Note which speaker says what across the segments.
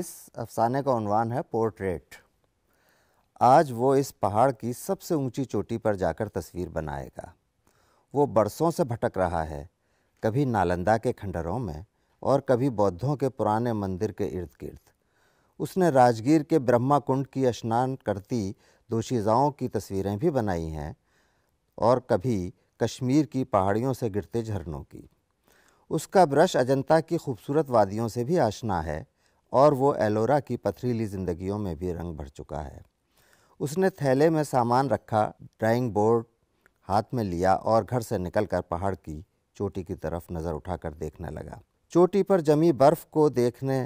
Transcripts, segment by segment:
Speaker 1: इस अफसाने का उनवान है पोर्ट्रेट आज वो इस पहाड़ की सबसे ऊंची चोटी पर जाकर तस्वीर बनाएगा वो बरसों से भटक रहा है कभी नालंदा के खंडरों में और कभी बौद्धों के पुराने मंदिर के इर्द गिर्द उसने राजगीर के ब्रह्मा कुंड की स्नान करती दोशीजाओं की तस्वीरें भी बनाई हैं और कभी कश्मीर की पहाड़ियों से गिरते झरनों की उसका ब्रश अजंता की खूबसूरत वादियों से भी आशना है और वो एलोरा की पथरीली जिंदगियों में भी रंग भर चुका है उसने थैले में सामान रखा ड्राइंग बोर्ड हाथ में लिया और घर से निकलकर पहाड़ की चोटी की तरफ नज़र उठाकर देखने लगा चोटी पर जमी बर्फ़ को देखने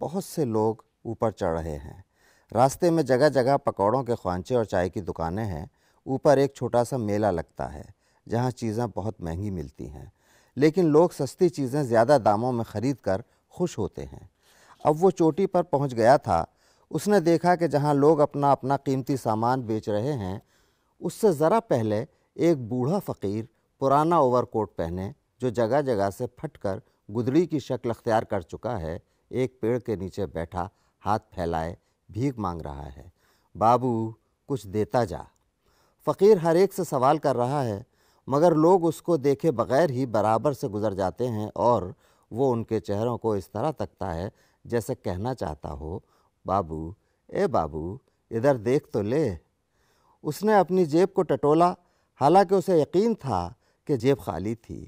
Speaker 1: बहुत से लोग ऊपर चढ़ रहे हैं रास्ते में जगह जगह पकौड़ों के ख्वांचे और चाय की दुकानें हैं ऊपर एक छोटा सा मेला लगता है जहाँ चीज़ें बहुत महंगी मिलती हैं लेकिन लोग सस्ती चीज़ें ज़्यादा दामों में ख़रीद कर खुश होते हैं अब वो चोटी पर पहुंच गया था उसने देखा कि जहां लोग अपना अपना कीमती सामान बेच रहे हैं उससे ज़रा पहले एक बूढ़ा फ़कीर पुराना ओवरकोट पहने जो जगह जगह से फटकर गुदड़ी की शक्ल अख्तियार कर चुका है एक पेड़ के नीचे बैठा हाथ फैलाए भीख मांग रहा है बाबू कुछ देता जा फ़कीर हर एक से सवाल कर रहा है मगर लोग उसको देखे बगैर ही बराबर से गुजर जाते हैं और वो उनके चेहरों को इस तरह तकता है जैसे कहना चाहता हो बाबू ए बाबू इधर देख तो ले उसने अपनी जेब को टटोला हालांकि उसे यकीन था कि जेब खाली थी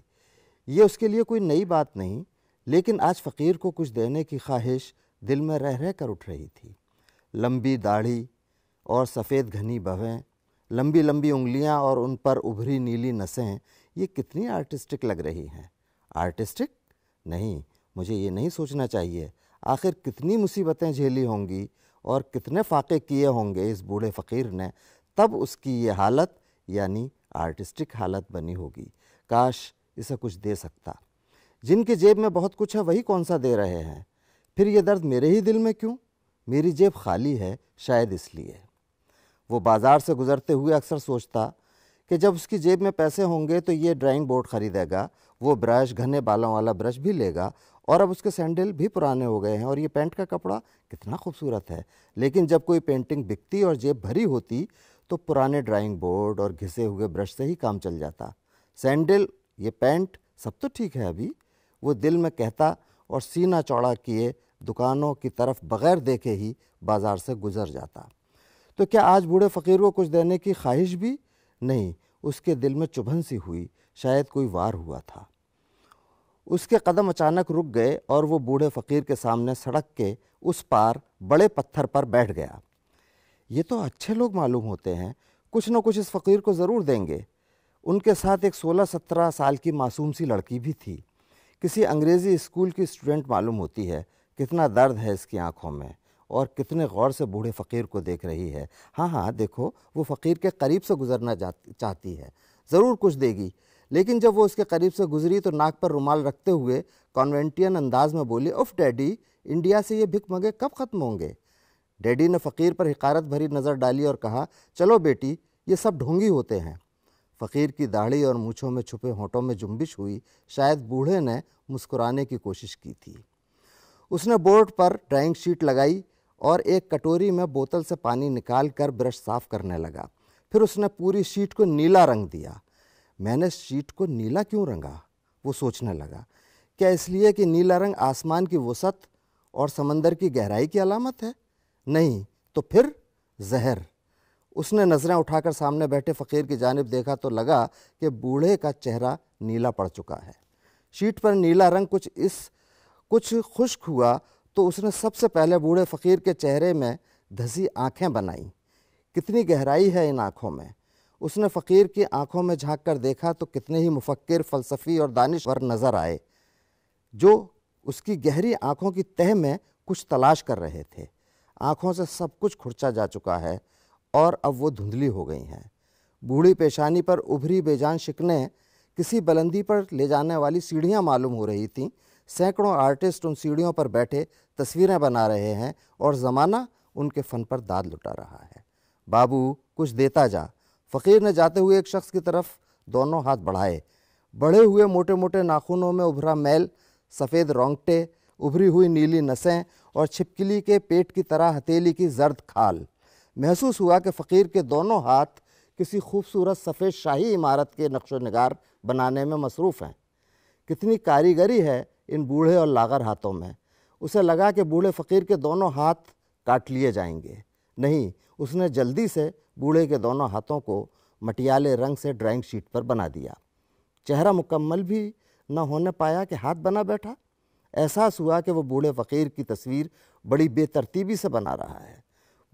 Speaker 1: ये उसके लिए कोई नई बात नहीं लेकिन आज फ़कीर को कुछ देने की ख्वाहिश दिल में रह रह कर उठ रही थी लंबी दाढ़ी और सफ़ेद घनी बवें लंबी लंबी उंगलियां और उन पर उभरी नीली नसें ये कितनी आर्टिस्टिक लग रही हैं आर्टिस्टिक नहीं मुझे ये नहीं सोचना चाहिए आखिर कितनी मुसीबतें झेली होंगी और कितने फ़ाक़े किए होंगे इस बूढ़े फ़कीर ने तब उसकी ये हालत यानी आर्टिस्टिक हालत बनी होगी काश इसे कुछ दे सकता जिनकी जेब में बहुत कुछ है वही कौन सा दे रहे हैं फिर ये दर्द मेरे ही दिल में क्यों मेरी जेब खाली है शायद इसलिए वो बाज़ार से गुज़रते हुए अक्सर सोचता कि जब उसकी जेब में पैसे होंगे तो ये ड्राइंग बोर्ड ख़रीदेगा वो ब्रश घने बालों वाला ब्रश भी लेगा और अब उसके सैंडल भी पुराने हो गए हैं और ये पेंट का कपड़ा कितना खूबसूरत है लेकिन जब कोई पेंटिंग बिकती और जेब भरी होती तो पुराने ड्राइंग बोर्ड और घिसे हुए ब्रश से ही काम चल जाता सैंडल ये पैंट सब तो ठीक है अभी वो दिल में कहता और सीना चौड़ा किए दुकानों की तरफ बगैर देखे ही बाज़ार से गुजर जाता तो क्या आज बूढ़े फ़कीर को कुछ देने की ख्वाहिश भी नहीं उसके दिल में चुभन सी हुई शायद कोई वार हुआ था उसके कदम अचानक रुक गए और वो बूढ़े फ़कीर के सामने सड़क के उस पार बड़े पत्थर पर बैठ गया ये तो अच्छे लोग मालूम होते हैं कुछ न कुछ इस फ़कीर को ज़रूर देंगे उनके साथ एक सोलह सत्रह साल की मासूम सी लड़की भी थी किसी अंग्रेज़ी स्कूल की स्टूडेंट मालूम होती है कितना दर्द है इसकी आँखों में और कितने गौर से बूढ़े फ़कीर को देख रही है हाँ हाँ देखो वो फ़कीर के करीब से गुजरना चाहती है ज़रूर कुछ देगी लेकिन जब वो उसके करीब से गुजरी तो नाक पर रुमाल रखते हुए कॉन्वेंटियन अंदाज में बोली उफ डैडी इंडिया से ये भिक मंगे कब ख़त्म होंगे डैडी ने फ़कीर पर हकारत भरी नज़र डाली और कहा चलो बेटी ये सब ढोंगी होते हैं फ़कीर की दाढ़ी और मूछों में छुपे होटों में जुम्बिश हुई शायद बूढ़े ने मुस्कुराने की कोशिश की थी उसने बोर्ड पर ड्राइंग शीट लगाई और एक कटोरी में बोतल से पानी निकाल कर ब्रश साफ़ करने लगा फिर उसने पूरी शीट को नीला रंग दिया मैंने शीट को नीला क्यों रंगा वो सोचने लगा क्या इसलिए कि नीला रंग आसमान की वसत और समंदर की गहराई की अलामत है नहीं तो फिर जहर उसने नज़रें उठाकर सामने बैठे फ़कीर की जानब देखा तो लगा कि बूढ़े का चेहरा नीला पड़ चुका है शीट पर नीला रंग कुछ इस कुछ खुश्क हुआ तो उसने सबसे पहले बूढ़े फ़कीर के चेहरे में धसी आँखें बनाई कितनी गहराई है इन आँखों में उसने फ़कीर की आंखों में झांक कर देखा तो कितने ही मुफक्र फ़लसफ़ी और दानिशवर नज़र आए जो उसकी गहरी आंखों की तह में कुछ तलाश कर रहे थे आंखों से सब कुछ खुर्चा जा चुका है और अब वो धुंधली हो गई हैं बूढ़ी पेशानी पर उभरी बेजान शिकने किसी बुलंदी पर ले जाने वाली सीढ़ियाँ मालूम हो रही थीं सैकड़ों आर्टिस्ट उन सीढ़ियों पर बैठे तस्वीरें बना रहे हैं और ज़माना उनके फ़न पर दाद लुटा रहा है बाबू कुछ देता जा फ़कीर ने जाते हुए एक शख्स की तरफ दोनों हाथ बढ़ाए बढ़े हुए मोटे मोटे नाखूनों में उभरा मैल सफ़ेद रोंगटे उभरी हुई नीली नसें और छिपकली के पेट की तरह हथेली की जर्द खाल महसूस हुआ कि फ़कीर के दोनों हाथ किसी खूबसूरत सफ़ेद शाही इमारत के नक्श नगार बनाने में मसरूफ़ हैं कितनी कारीगरी है इन बूढ़े और लागर हाथों में उसे लगा कि बूढ़े फ़कीर के दोनों हाथ काट लिए जाएंगे नहीं उसने जल्दी से बूढ़े के दोनों हाथों को मटियाले रंग से ड्राइंग शीट पर बना दिया चेहरा मुकम्मल भी न होने पाया कि हाथ बना बैठा एहसास हुआ कि वो बूढ़े फ़कीर की तस्वीर बड़ी बेतरतीबी से बना रहा है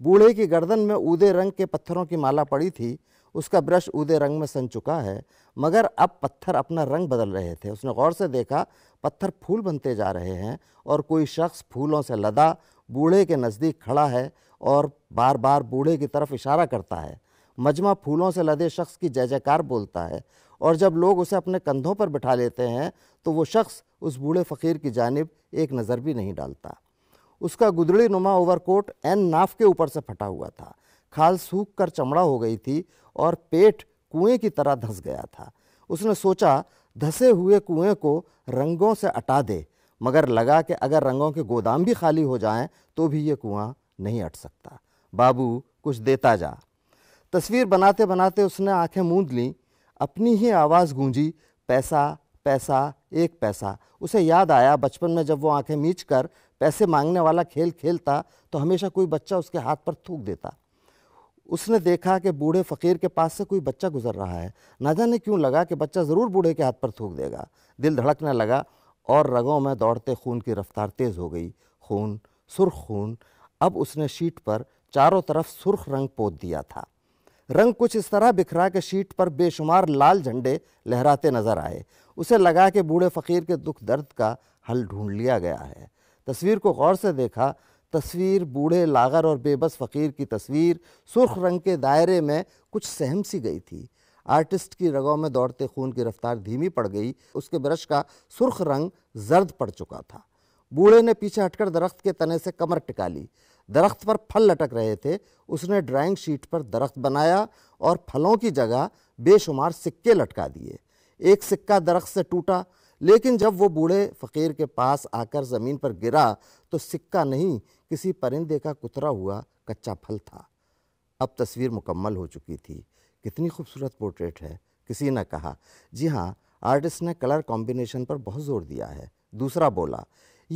Speaker 1: बूढ़े की गर्दन में ऊदे रंग के पत्थरों की माला पड़ी थी उसका ब्रश ऊदे रंग में सन चुका है मगर अब पत्थर अपना रंग बदल रहे थे उसने गौर से देखा पत्थर फूल बनते जा रहे हैं और कोई शख्स फूलों से लदा बूढ़े के नज़दीक खड़ा है और बार बार बूढ़े की तरफ इशारा करता है मजमा फूलों से लदे शख्स की जय जयकार बोलता है और जब लोग उसे अपने कंधों पर बिठा लेते हैं तो वो शख्स उस बूढ़े फ़कीर की जानब एक नज़र भी नहीं डालता उसका गुदड़ी नुमा ओवरकोट एन नाफ के ऊपर से फटा हुआ था खाल सूख कर चमड़ा हो गई थी और पेट कुएं की तरह धंस गया था उसने सोचा धसे हुए कुएं को रंगों से अटा दे मगर लगा कि अगर रंगों के गोदाम भी खाली हो जाएं तो भी ये कुआं नहीं हट सकता बाबू कुछ देता जा तस्वीर बनाते बनाते उसने आंखें मूंद लीं अपनी ही आवाज़ गूंजी पैसा पैसा एक पैसा उसे याद आया बचपन में जब वो आंखें मीच कर पैसे मांगने वाला खेल खेलता तो हमेशा कोई बच्चा उसके हाथ पर थूक देता उसने देखा कि बूढ़े फ़कीर के पास से कोई बच्चा गुजर रहा है ना जाने क्यों लगा कि बच्चा ज़रूर बूढ़े के हाथ पर थूक देगा दिल धड़कने लगा और रगों में दौड़ते खून की रफ्तार तेज़ हो गई खून सुर्ख खून अब उसने शीट पर चारों तरफ सुर्ख रंग पोत दिया था रंग कुछ इस तरह बिखरा कि शीट पर बेशुमार लाल झंडे लहराते नजर आए उसे लगा कि बूढ़े फ़कीर के दुख दर्द का हल ढूंढ लिया गया है तस्वीर को गौर से देखा तस्वीर बूढ़े लागर और बेबस फ़कीर की तस्वीर सुर्ख रंग के दायरे में कुछ सहम सी गई थी आर्टिस्ट की रगों में दौड़ते खून की रफ्तार धीमी पड़ गई उसके ब्रश का सुर्ख रंग जर्द पड़ चुका था बूढ़े ने पीछे हटकर दरख्त के तने से कमर टिका ली दरख्त पर फल लटक रहे थे उसने ड्राइंग शीट पर दरख्त बनाया और फलों की जगह बेशुमार सिक्के लटका दिए एक सिक्का दरख्त से टूटा लेकिन जब वो बूढ़े फ़कीर के पास आकर ज़मीन पर गिरा तो सिक्का नहीं किसी परिंदे का कुतरा हुआ कच्चा फल था अब तस्वीर मुकम्मल हो चुकी थी कितनी खूबसूरत पोर्ट्रेट है किसी ने कहा जी हाँ आर्टिस्ट ने कलर कॉम्बिनेशन पर बहुत जोर दिया है दूसरा बोला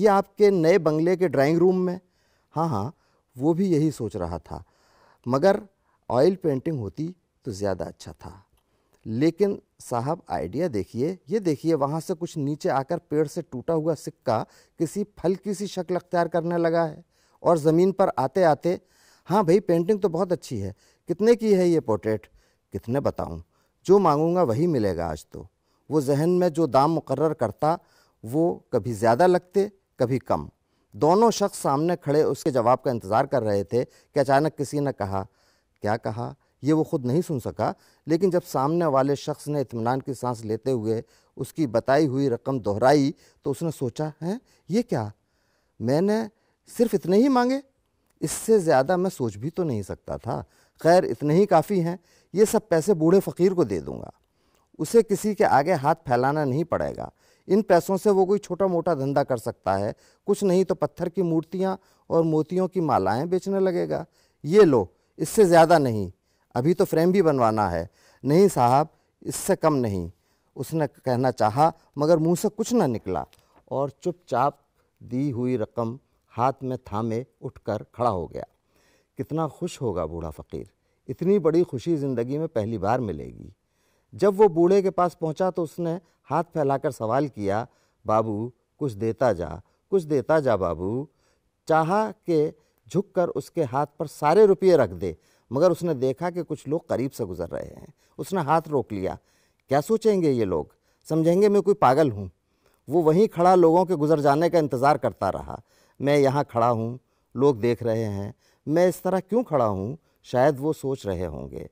Speaker 1: ये आपके नए बंगले के ड्राइंग रूम में हाँ हाँ वो भी यही सोच रहा था मगर ऑयल पेंटिंग होती तो ज़्यादा अच्छा था लेकिन साहब आइडिया देखिए ये देखिए वहाँ से कुछ नीचे आकर पेड़ से टूटा हुआ सिक्का किसी फल की सी शक्ल अख्तियार करने लगा है और ज़मीन पर आते आते हाँ भाई पेंटिंग तो बहुत अच्छी है कितने की है ये पोर्ट्रेट कितने बताऊँ जो मांगूंगा वही मिलेगा आज तो वो जहन में जो दाम मुकर करता वो कभी ज़्यादा लगते कभी कम दोनों शख्स सामने खड़े उसके जवाब का इंतज़ार कर रहे थे कि अचानक किसी ने कहा क्या कहा ये वो ख़ुद नहीं सुन सका लेकिन जब सामने वाले शख्स ने इतमान की सांस लेते हुए उसकी बताई हुई रकम दोहराई तो उसने सोचा है ये क्या मैंने सिर्फ इतने ही मांगे इससे ज़्यादा मैं सोच भी तो नहीं सकता था खैर इतने ही काफ़ी हैं ये सब पैसे बूढ़े फ़कीर को दे दूँगा उसे किसी के आगे हाथ फैलाना नहीं पड़ेगा इन पैसों से वो कोई छोटा मोटा धंधा कर सकता है कुछ नहीं तो पत्थर की मूर्तियाँ और मोतियों की मालाएँ बेचने लगेगा ये लो इससे ज़्यादा नहीं अभी तो फ्रेम भी बनवाना है नहीं साहब इससे कम नहीं उसने कहना चाहा मगर मुंह से कुछ ना निकला और चुपचाप दी हुई रकम हाथ में थामे उठकर खड़ा हो गया कितना खुश होगा बूढ़ा फ़कीर इतनी बड़ी खुशी ज़िंदगी में पहली बार मिलेगी जब वो बूढ़े के पास पहुंचा तो उसने हाथ फैलाकर सवाल किया बाबू कुछ देता जा कुछ देता जा बाबू चाह के झुककर उसके हाथ पर सारे रुपये रख दे मगर उसने देखा कि कुछ लोग करीब से गुजर रहे हैं उसने हाथ रोक लिया क्या सोचेंगे ये लोग समझेंगे मैं कोई पागल हूँ वो वहीं खड़ा लोगों के गुजर जाने का इंतज़ार करता रहा मैं यहाँ खड़ा हूँ लोग देख रहे हैं मैं इस तरह क्यों खड़ा हूँ शायद वो सोच रहे होंगे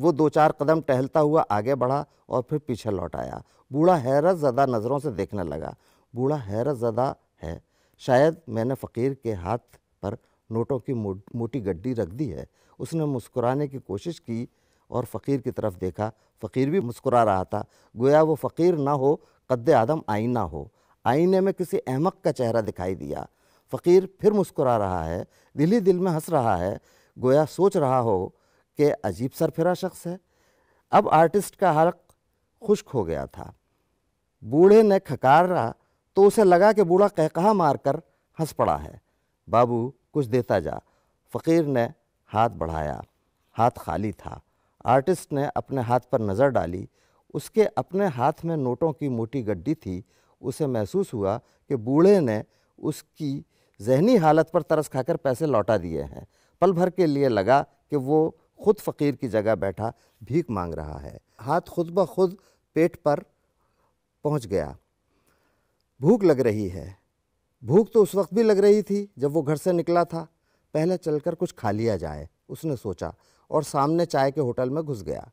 Speaker 1: वो दो चार कदम टहलता हुआ आगे बढ़ा और फिर पीछे लौट आया बूढ़ा हैरत ज़दा नज़रों से देखने लगा बूढ़ा हैरत ज़दा है शायद मैंने फ़कीर के हाथ पर नोटों की मोटी गड्डी रख दी है उसने मुस्कुराने की कोशिश की और फ़कीर की तरफ देखा फ़कीर भी मुस्कुरा रहा था गोया वो फ़कीर ना हो कद आदम आईना हो आईने में किसी अहमक का चेहरा दिखाई दिया फ़कीर फिर मुस्कुरा रहा है दिल ही दिल में हंस रहा है गोया सोच रहा हो के अजीब सरफिरा शख्स है अब आर्टिस्ट का हलक खुश्क हो गया था बूढ़े ने खकार रहा तो उसे लगा कि बूढ़ा मार कर हंस पड़ा है बाबू कुछ देता जा फ़कीर ने हाथ बढ़ाया हाथ खाली था आर्टिस्ट ने अपने हाथ पर नज़र डाली उसके अपने हाथ में नोटों की मोटी गड्डी थी उसे महसूस हुआ कि बूढ़े ने उसकी जहनी हालत पर तरस खाकर पैसे लौटा दिए हैं पल भर के लिए लगा कि वो खुद फ़कीर की जगह बैठा भीख मांग रहा है हाथ खुद ब खुद पेट पर पहुंच गया भूख लग रही है भूख तो उस वक्त भी लग रही थी जब वो घर से निकला था पहले चलकर कुछ खा लिया जाए उसने सोचा और सामने चाय के होटल में घुस गया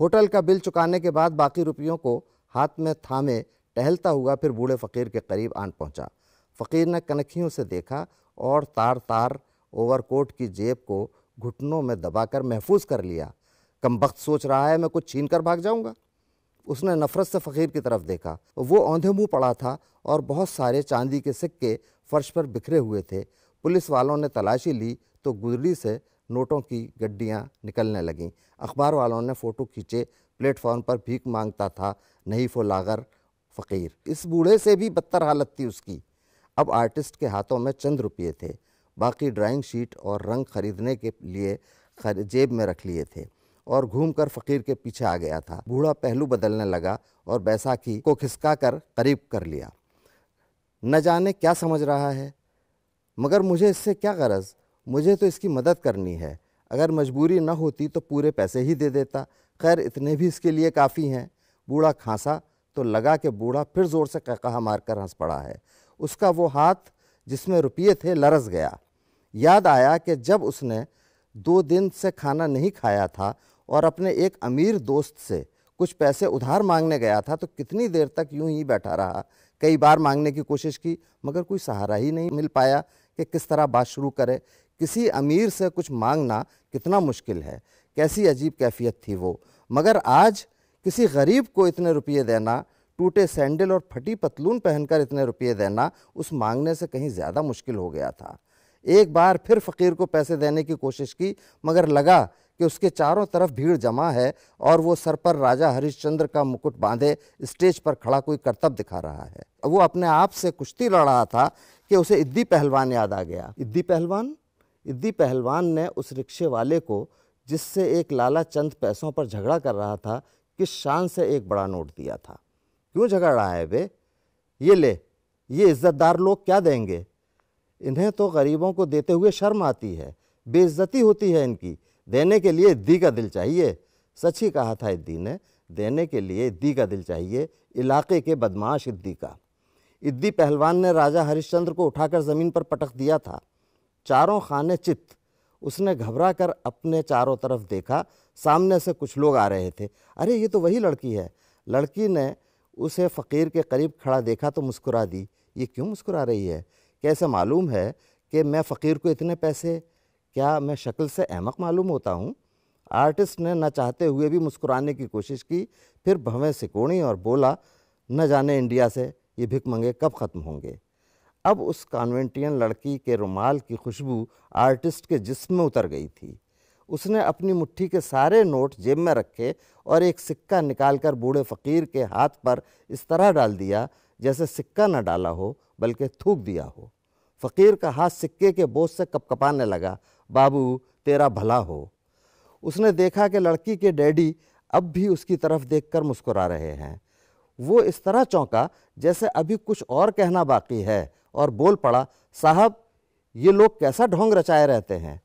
Speaker 1: होटल का बिल चुकाने के बाद बाकी रुपयों को हाथ में थामे टहलता हुआ फिर बूढ़े फ़कीर के करीब आन पहुंचा फ़कीर ने कनखियों से देखा और तार तार ओवरकोट की जेब को घुटनों में दबाकर महफूज कर लिया कम वक्त सोच रहा है मैं कुछ छीन कर भाग जाऊंगा उसने नफरत से फ़कीर की तरफ देखा वो औंधे मुँह पड़ा था और बहुत सारे चांदी के सिक्के फर्श पर बिखरे हुए थे पुलिस वालों ने तलाशी ली तो गुदड़ी से नोटों की गड्डियाँ निकलने लगीं अखबार वालों ने फ़ोटो खींचे प्लेटफॉर्म पर भीख मांगता था नहीं फो लागर फ़कीर इस बूढ़े से भी बदतर हालत थी उसकी अब आर्टिस्ट के हाथों में चंद रुपये थे बाकी ड्राइंग शीट और रंग खरीदने के लिए जेब में रख लिए थे और घूमकर फकीर के पीछे आ गया था बूढ़ा पहलू बदलने लगा और बैसाखी को खिसका कर करीब कर लिया न जाने क्या समझ रहा है मगर मुझे इससे क्या गरज मुझे तो इसकी मदद करनी है अगर मजबूरी न होती तो पूरे पैसे ही दे देता खैर इतने भी इसके लिए काफ़ी हैं बूढ़ा खांसा तो लगा कि बूढ़ा फिर ज़ोर से कहा कर हंस पड़ा है उसका वो हाथ जिसमें रुपये थे लरस गया याद आया कि जब उसने दो दिन से खाना नहीं खाया था और अपने एक अमीर दोस्त से कुछ पैसे उधार मांगने गया था तो कितनी देर तक यूं ही बैठा रहा कई बार मांगने की कोशिश की मगर कोई सहारा ही नहीं मिल पाया कि किस तरह बात शुरू करे किसी अमीर से कुछ मांगना कितना मुश्किल है कैसी अजीब कैफियत थी वो मगर आज किसी गरीब को इतने रुपये देना टूटे सैंडल और फटी पतलून पहनकर इतने रुपये देना उस मांगने से कहीं ज़्यादा मुश्किल हो गया था एक बार फिर फ़कीर को पैसे देने की कोशिश की मगर लगा कि उसके चारों तरफ भीड़ जमा है और वो सर पर राजा हरिश्चंद्र का मुकुट बांधे स्टेज पर खड़ा कोई कर्तव्य दिखा रहा है वो अपने आप से कुश्ती लड़ रहा था कि उसे इद्दी पहलवान याद आ गया इद्दी पहलवान इद्दी पहलवान ने उस रिक्शे वाले को जिससे एक लाला चंद पैसों पर झगड़ा कर रहा था किस शान से एक बड़ा नोट दिया था क्यों झगड़ रहा है वे ये ले ये इज्जतदार लोग क्या देंगे इन्हें तो गरीबों को देते हुए शर्म आती है बेइज्जती होती है इनकी देने के लिए दी का दिल चाहिए सच ही कहा था इद्दी ने देने के लिए इद्दी का दिल चाहिए इलाके के बदमाश इद्दी का इद्दी पहलवान ने राजा हरिश्चंद्र को उठाकर ज़मीन पर पटक दिया था चारों खाने चित्त उसने घबरा कर अपने चारों तरफ देखा सामने से कुछ लोग आ रहे थे अरे ये तो वही लड़की है लड़की ने उसे फ़कीर के करीब खड़ा देखा तो मुस्कुरा दी ये क्यों मुस्कुरा रही है कैसे मालूम है कि मैं फ़कीर को इतने पैसे क्या मैं शक्ल से अहमक मालूम होता हूँ आर्टिस्ट ने न चाहते हुए भी मुस्कुराने की कोशिश की फिर भवें सिकोड़ी और बोला न जाने इंडिया से ये भिक मंगे कब ख़त्म होंगे अब उस कॉन्वेंटियन लड़की के रुमाल की खुशबू आर्टिस्ट के जिस्म में उतर गई थी उसने अपनी मुट्ठी के सारे नोट जेब में रखे और एक सिक्का निकालकर बूढ़े फ़कीर के हाथ पर इस तरह डाल दिया जैसे सिक्का न डाला हो बल्कि थूक दिया हो फ़कीर का हाथ सिक्के के बोझ से कपकपाने लगा बाबू तेरा भला हो उसने देखा कि लड़की के डैडी अब भी उसकी तरफ देखकर मुस्कुरा रहे हैं वो इस तरह चौंका जैसे अभी कुछ और कहना बाकी है और बोल पड़ा साहब ये लोग कैसा ढोंग रचाए रहते हैं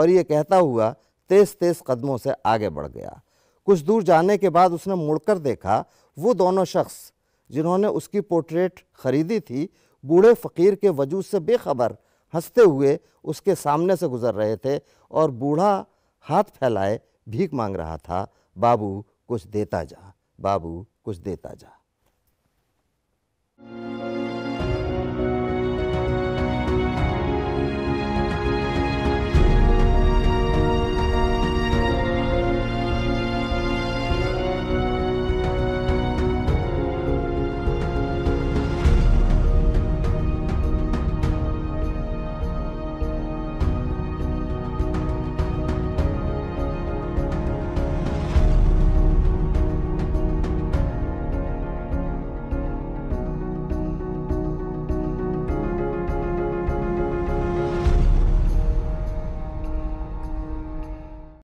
Speaker 1: और ये कहता हुआ तेज़ तेज़ कदमों से आगे बढ़ गया कुछ दूर जाने के बाद उसने मुड़कर देखा वो दोनों शख्स जिन्होंने उसकी पोर्ट्रेट खरीदी थी बूढ़े फ़कीर के वजूद से बेखबर हंसते हुए उसके सामने से गुज़र रहे थे और बूढ़ा हाथ फैलाए भीख मांग रहा था बाबू कुछ देता जा बाबू कुछ देता जा